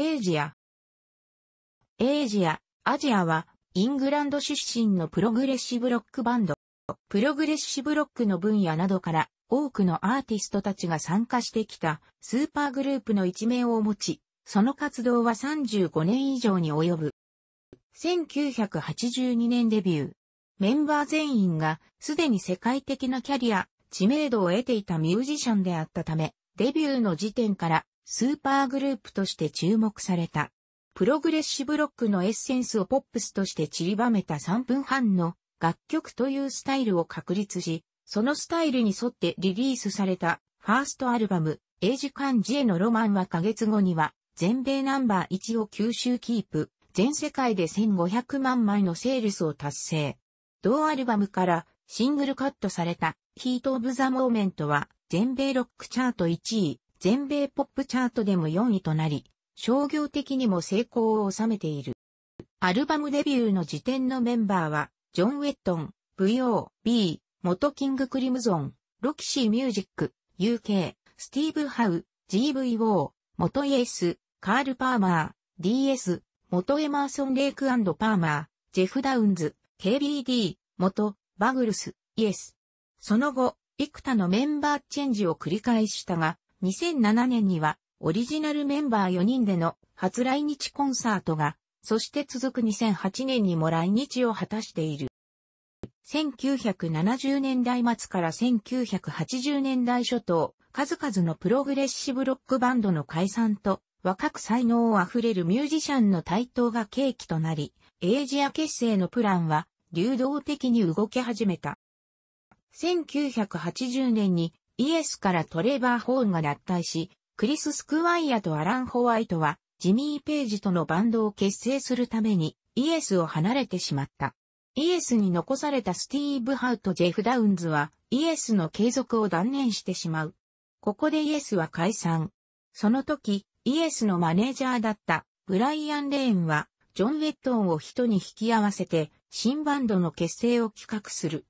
エイジア。エイジア、アジアは、イングランド出身のプログレッシブロックバンド。プログレッシブロックの分野などから、多くのアーティストたちが参加してきた、スーパーグループの一名を持ち、その活動は35年以上に及ぶ。1982年デビュー。メンバー全員がすでに世界的なキャリア、知名度を得ていたミュージシャンであったため、デビューの時点からスーパーグループとして注目された。プログレッシブロックのエッセンスをポップスとして散りばめた3分半の楽曲というスタイルを確立し、そのスタイルに沿ってリリースされたファーストアルバム、エジカンジへのロマンはヶ月後には全米ナンバー1を吸収キープ、全世界で1500万枚のセールスを達成。同アルバムからシングルカットされたヒート・オブ・ザ・モーメントは全米ロックチャート1位、全米ポップチャートでも4位となり、商業的にも成功を収めている。アルバムデビューの時点のメンバーは、ジョン・ウェットン、VOB、元キング・クリムゾン、ロキシー・ミュージック、UK、スティーブ・ハウ、GVO、元イエス、カール・パーマー、DS、元エマーソン・レイクパーマー、ジェフ・ダウンズ、KBD、元、バグルス、イエス。その後、幾多のメンバーチェンジを繰り返したが、2007年にはオリジナルメンバー4人での初来日コンサートが、そして続く2008年にも来日を果たしている。1970年代末から1980年代初頭、数々のプログレッシブロックバンドの解散と、若く才能あふれるミュージシャンの台頭が契機となり、エイジア結成のプランは流動的に動き始めた。1980年にイエスからトレーバー・ホーンが脱退し、クリス・スクワイアとアラン・ホワイトは、ジミー・ページとのバンドを結成するために、イエスを離れてしまった。イエスに残されたスティーブ・ハウとジェフ・ダウンズは、イエスの継続を断念してしまう。ここでイエスは解散。その時、イエスのマネージャーだったブライアン・レーンは、ジョン・ウェットンを人に引き合わせて、新バンドの結成を企画する。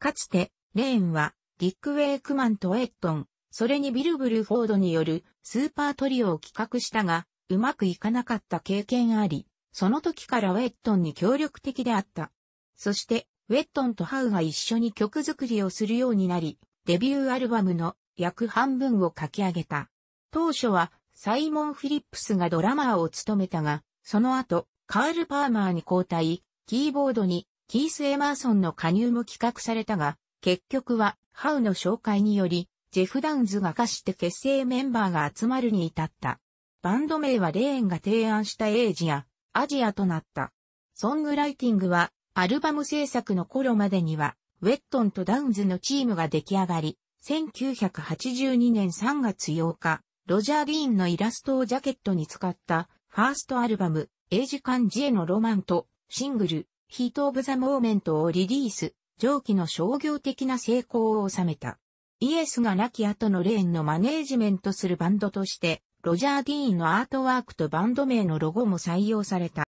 かつて、レーンは、ディック・ウェイクマンとエットン、それにビル・ブルフォードによるスーパートリオを企画したが、うまくいかなかった経験あり、その時からウェットンに協力的であった。そして、ウェットンとハウが一緒に曲作りをするようになり、デビューアルバムの約半分を書き上げた。当初は、サイモン・フィリップスがドラマーを務めたが、その後、カール・パーマーに交代、キーボードに、キース・エマーソンの加入も企画されたが、結局は、ハウの紹介により、ジェフ・ダウンズが課して結成メンバーが集まるに至った。バンド名はレーンが提案したエイジア、アジアとなった。ソングライティングは、アルバム制作の頃までには、ウェットンとダウンズのチームが出来上がり、1982年3月8日、ロジャー・ディーンのイラストをジャケットに使った、ファーストアルバム、エイジカンジへのロマンと、シングル、ヒート・オブ・ザ・モーメントをリリース。上記の商業的な成功を収めた。イエスが亡き後のレーンのマネージメントするバンドとして、ロジャー・ディーンのアートワークとバンド名のロゴも採用された。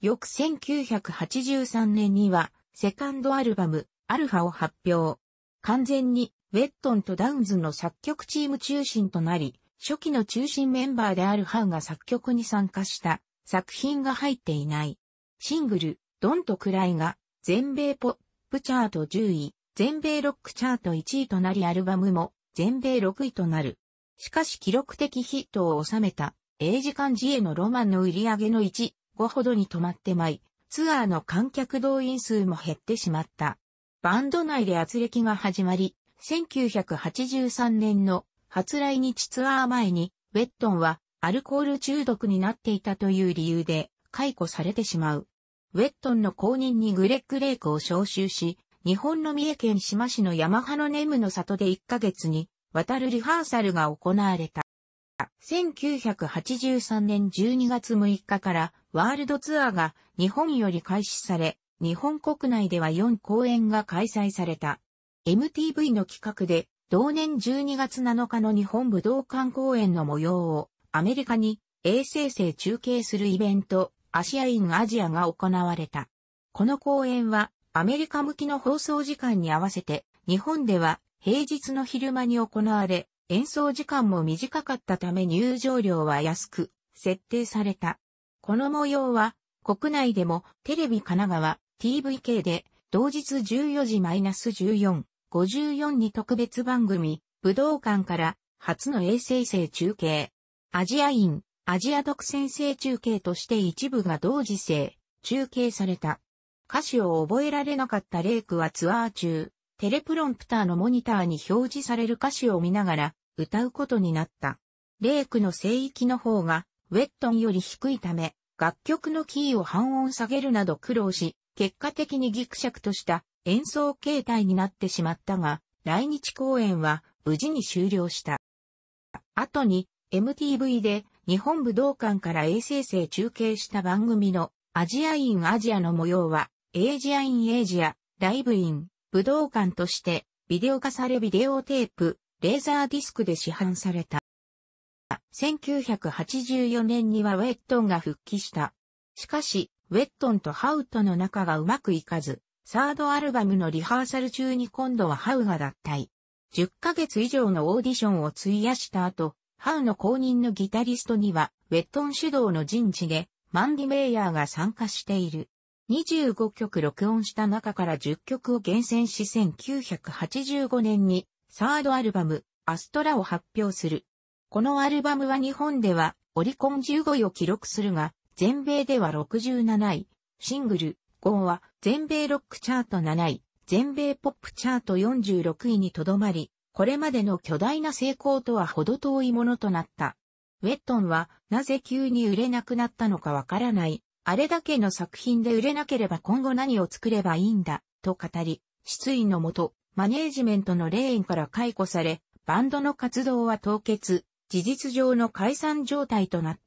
翌1983年には、セカンドアルバム、アルファを発表。完全に、ウェットンとダウンズの作曲チーム中心となり、初期の中心メンバーであるハウが作曲に参加した作品が入っていない。シングル、ドンとクライが全米ポップチャート10位、全米ロックチャート1位となりアルバムも全米6位となる。しかし記録的ヒットを収めた英時間時へのロマンの売り上げの1、5ほどに止まってまい、ツアーの観客動員数も減ってしまった。バンド内で圧力が始まり、1983年の初来日ツアー前に、ウェットンはアルコール中毒になっていたという理由で解雇されてしまう。ウェットンの後任にグレッグ・レイクを招集し、日本の三重県島市のヤマハのネムの里で1ヶ月に渡るリハーサルが行われた。1983年12月6日からワールドツアーが日本より開始され、日本国内では4公演が開催された。MTV の企画で同年12月7日の日本武道館公演の模様をアメリカに衛星生中継するイベントアシアインアジアが行われた。この公演はアメリカ向きの放送時間に合わせて日本では平日の昼間に行われ演奏時間も短かったため入場料は安く設定された。この模様は国内でもテレビ神奈川 TVK で同日14時 -14、54に特別番組武道館から初の衛星星中継アジアインアジア独占性中継として一部が同時性、中継された。歌詞を覚えられなかったレイクはツアー中、テレプロンプターのモニターに表示される歌詞を見ながら歌うことになった。レイクの聖域の方がウェットンより低いため、楽曲のキーを半音下げるなど苦労し、結果的にギクシャクとした演奏形態になってしまったが、来日公演は無事に終了した。後に MTV で日本武道館から衛星生中継した番組のアジアインアジアの模様は、エイジアインエイジア、ライブイン、武道館として、ビデオ化されビデオテープ、レーザーディスクで市販された。1984年にはウェットンが復帰した。しかし、ウェットンとハウとの仲がうまくいかず、サードアルバムのリハーサル中に今度はハウが脱退。10ヶ月以上のオーディションを費やした後、ハウの公認のギタリストには、ウェットン主導の人事で、マンディ・メイヤーが参加している。25曲録音した中から10曲を厳選し1985年に、サードアルバム、アストラを発表する。このアルバムは日本では、オリコン15位を記録するが、全米では67位。シングル、5は、全米ロックチャート7位、全米ポップチャート46位にとどまり、これまでの巨大な成功とは程遠いものとなった。ウェットンはなぜ急に売れなくなったのかわからない。あれだけの作品で売れなければ今後何を作ればいいんだ、と語り、失意のもと、マネージメントのレーンから解雇され、バンドの活動は凍結、事実上の解散状態となっ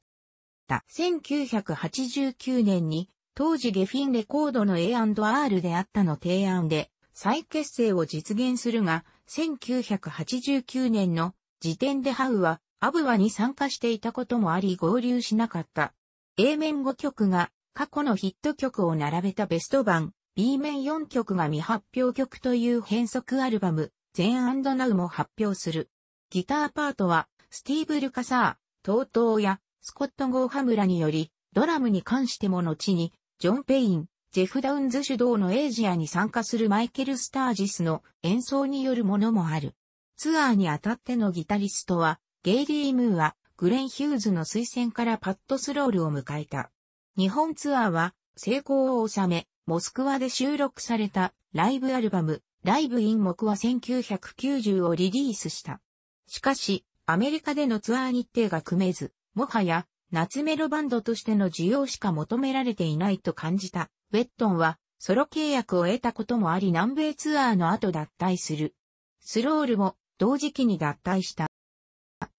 た。1989年に、当時ゲフィンレコードの A&R であったの提案で、再結成を実現するが、1989年の時点でハウはアブワに参加していたこともあり合流しなかった。A 面5曲が過去のヒット曲を並べたベスト版、B 面4曲が未発表曲という変則アルバム、全 e n n も発表する。ギターパートは、スティーブ・ルカサー、トートーや、スコット・ゴーハムラにより、ドラムに関しても後に、ジョン・ペイン、ジェフ・ダウンズ主導のエイジアに参加するマイケル・スタージスの演奏によるものもある。ツアーにあたってのギタリストは、ゲイリー・ムーア、グレン・ヒューズの推薦からパッドスロールを迎えた。日本ツアーは成功を収め、モスクワで収録されたライブアルバム、ライブ・イン・モクは1990をリリースした。しかし、アメリカでのツアー日程が組めず、もはや夏メロバンドとしての需要しか求められていないと感じた、ウェットンは、ソロ契約を得たこともあり南米ツアーの後脱退する。スロールも同時期に脱退した。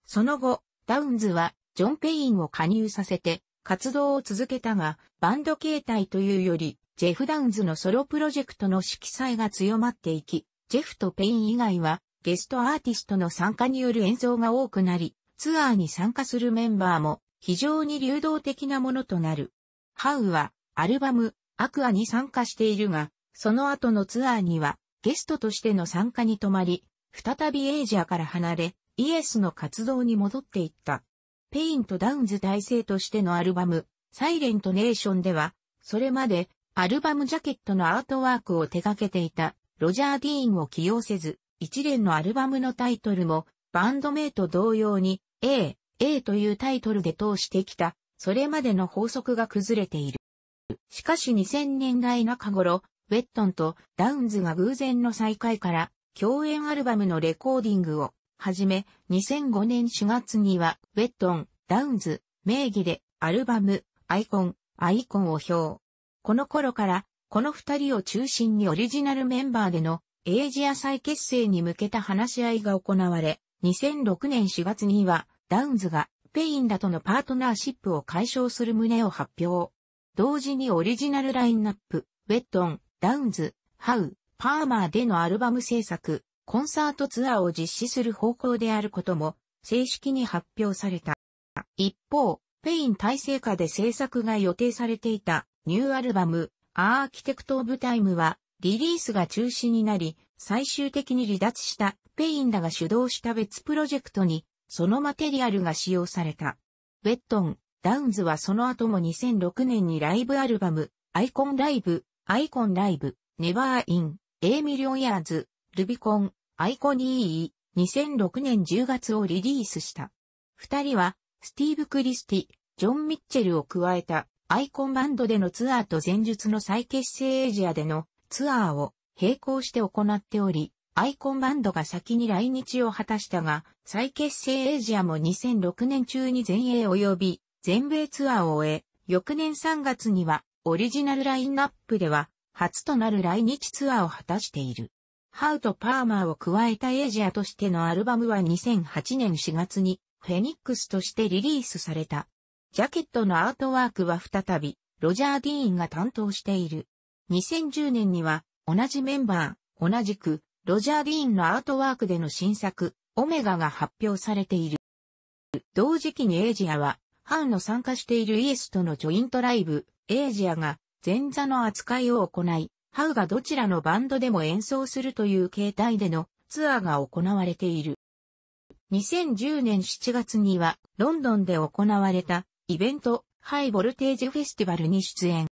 その後、ダウンズはジョン・ペインを加入させて活動を続けたが、バンド形態というより、ジェフ・ダウンズのソロプロジェクトの色彩が強まっていき、ジェフとペイン以外はゲストアーティストの参加による演奏が多くなり、ツアーに参加するメンバーも非常に流動的なものとなる。ハウは、アルバム、アクアに参加しているが、その後のツアーには、ゲストとしての参加に止まり、再びエイジアから離れ、イエスの活動に戻っていった。ペインとダウンズ体制としてのアルバム、サイレントネーションでは、それまで、アルバムジャケットのアートワークを手掛けていた、ロジャー・ディーンを起用せず、一連のアルバムのタイトルも、バンド名と同様に、A、A というタイトルで通してきた、それまでの法則が崩れている。しかし2000年代中頃、ウェットンとダウンズが偶然の再会から、共演アルバムのレコーディングを、はじめ、2005年4月には、ウェットン、ダウンズ、名義で、アルバム、アイコン、アイコンを表。この頃から、この二人を中心にオリジナルメンバーでの、エイジア再結成に向けた話し合いが行われ、2006年4月には、ダウンズがペインらとのパートナーシップを解消する旨を発表。同時にオリジナルラインナップ、ウェットン、ダウンズ、ハウ、パーマーでのアルバム制作、コンサートツアーを実施する方向であることも正式に発表された。一方、ペイン体制下で制作が予定されていたニューアルバム、アーキテクト・オブ・タイムはリリースが中止になり、最終的に離脱したペインらが主導した別プロジェクトにそのマテリアルが使用された。ベットン、ダウンズはその後も2006年にライブアルバム、アイコンライブ、アイコンライブ、ネバーイン、エイミリオンヤーズ、ルビコン、アイコニー、2006年10月をリリースした。二人は、スティーブ・クリスティ、ジョン・ミッチェルを加えた、アイコンバンドでのツアーと前述の再結成エジアでのツアーを並行して行っており、アイコンバンドが先に来日を果たしたが、再結成エイジアも2006年中に全英及び全米ツアーを終え、翌年3月にはオリジナルラインナップでは初となる来日ツアーを果たしている。ハウとパーマーを加えたエイジアとしてのアルバムは2008年4月にフェニックスとしてリリースされた。ジャケットのアートワークは再びロジャー・ディーンが担当している。2010年には同じメンバー、同じくロジャー・ディーンのアートワークでの新作、オメガが発表されている。同時期にエイジアは、ハウの参加しているイエスとのジョイントライブ、エイジアが前座の扱いを行い、ハウがどちらのバンドでも演奏するという形態でのツアーが行われている。2010年7月には、ロンドンで行われたイベント、ハイボルテージフェスティバルに出演。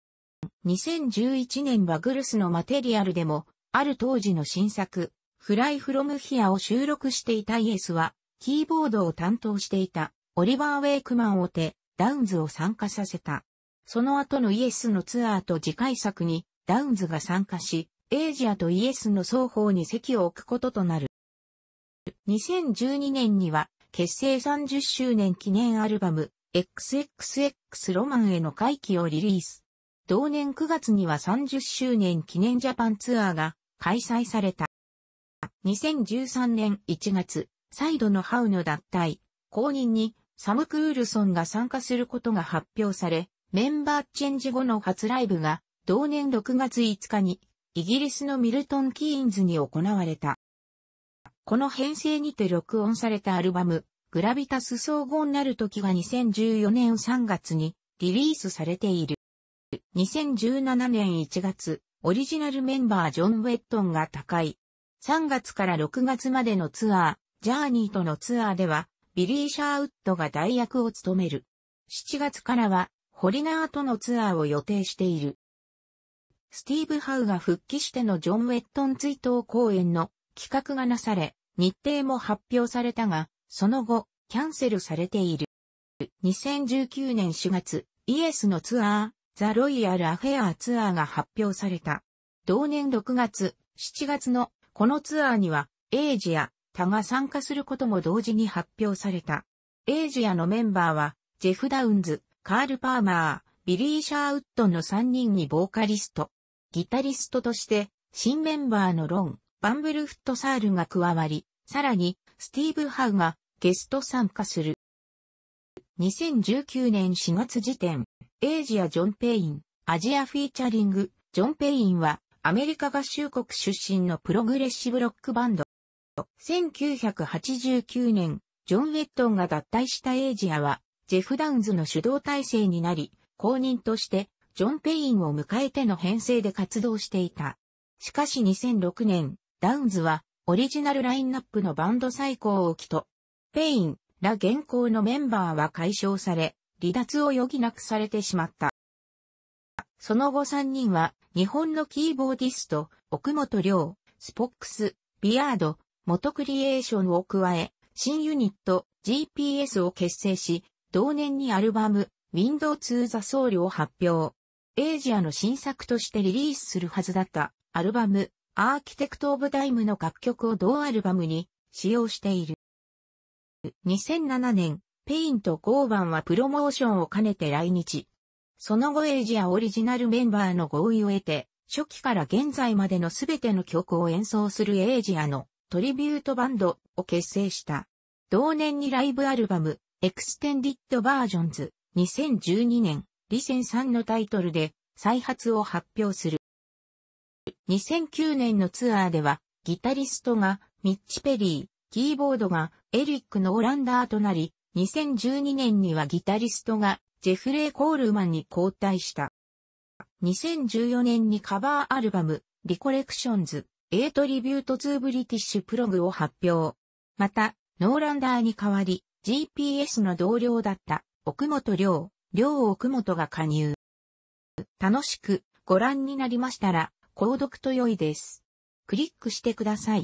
2011年はグルスのマテリアルでもある当時の新作、Fly From Here を収録していたイエスは、キーボードを担当していたオリバー・ウェイクマンを手、ダウンズを参加させた。その後のイエスのツアーと次回作にダウンズが参加し、エイジアとイエスの双方に席を置くこととなる。2012年には結成30周年記念アルバム XXX ロマンへの回帰をリリース。同年9月には30周年記念ジャパンツアーが開催された。2013年1月、サイドのハウの脱退、公認にサム・クールソンが参加することが発表され、メンバーチェンジ後の初ライブが同年6月5日にイギリスのミルトン・キーンズに行われた。この編成にて録音されたアルバム、グラビタス総合なる時が2014年3月にリリースされている。2017年1月、オリジナルメンバージョン・ウェットンが高い。3月から6月までのツアー、ジャーニーとのツアーでは、ビリー・シャーウッドが代役を務める。7月からは、ホリナーとのツアーを予定している。スティーブ・ハウが復帰してのジョン・ウェットン追悼公演の企画がなされ、日程も発表されたが、その後、キャンセルされている。2019年4月、イエスのツアー、ザ・ロイヤル・アフェアーツアーが発表された。同年6月、7月のこのツアーには、エイジア、他が参加することも同時に発表された。エイジアのメンバーは、ジェフ・ダウンズ、カール・パーマー、ビリー・シャーウッドの3人にボーカリスト、ギタリストとして、新メンバーのロン、バンブルフットサールが加わり、さらに、スティーブ・ハウがゲスト参加する。2019年4月時点、エイジア・ジョン・ペイン、アジアフィーチャリング、ジョン・ペインは、アメリカ合衆国出身のプログレッシブロックバンド。1989年、ジョン・ウェットンが脱退したエイジアは、ジェフ・ダウンズの主導体制になり、公認として、ジョン・ペインを迎えての編成で活動していた。しかし2006年、ダウンズは、オリジナルラインナップのバンド再興を起きと、ペインら現行のメンバーは解消され、離脱を余儀なくされてしまった。その後3人は、日本のキーボーディスト、奥本良、スポックス、ビアード、元クリエーションを加え、新ユニット、GPS を結成し、同年にアルバム、Window to the Soul を発表。エイジアの新作としてリリースするはずだったアルバム、アーキテクト・オブ・タイムの楽曲を同アルバムに使用している。2007年、ペインとゴーバンはプロモーションを兼ねて来日。その後エイジアオリジナルメンバーの合意を得て、初期から現在までのすべての曲を演奏するエイジアのトリビュートバンドを結成した。同年にライブアルバム、エクステンディットバージョンズ2012年、リセン3のタイトルで再発を発表する。2009年のツアーでは、ギタリストがミッチ・ペリー、キーボードがエリックのオランダーとなり、2012年にはギタリストがジェフレイ・コールマンに交代した。2014年にカバーアルバム、リコレクションズ、A トリビュート・ツー・ブリティッシュ・プログを発表。また、ノーランダーに代わり、GPS の同僚だった奥本良、良奥本が加入。楽しくご覧になりましたら、購読と良いです。クリックしてください。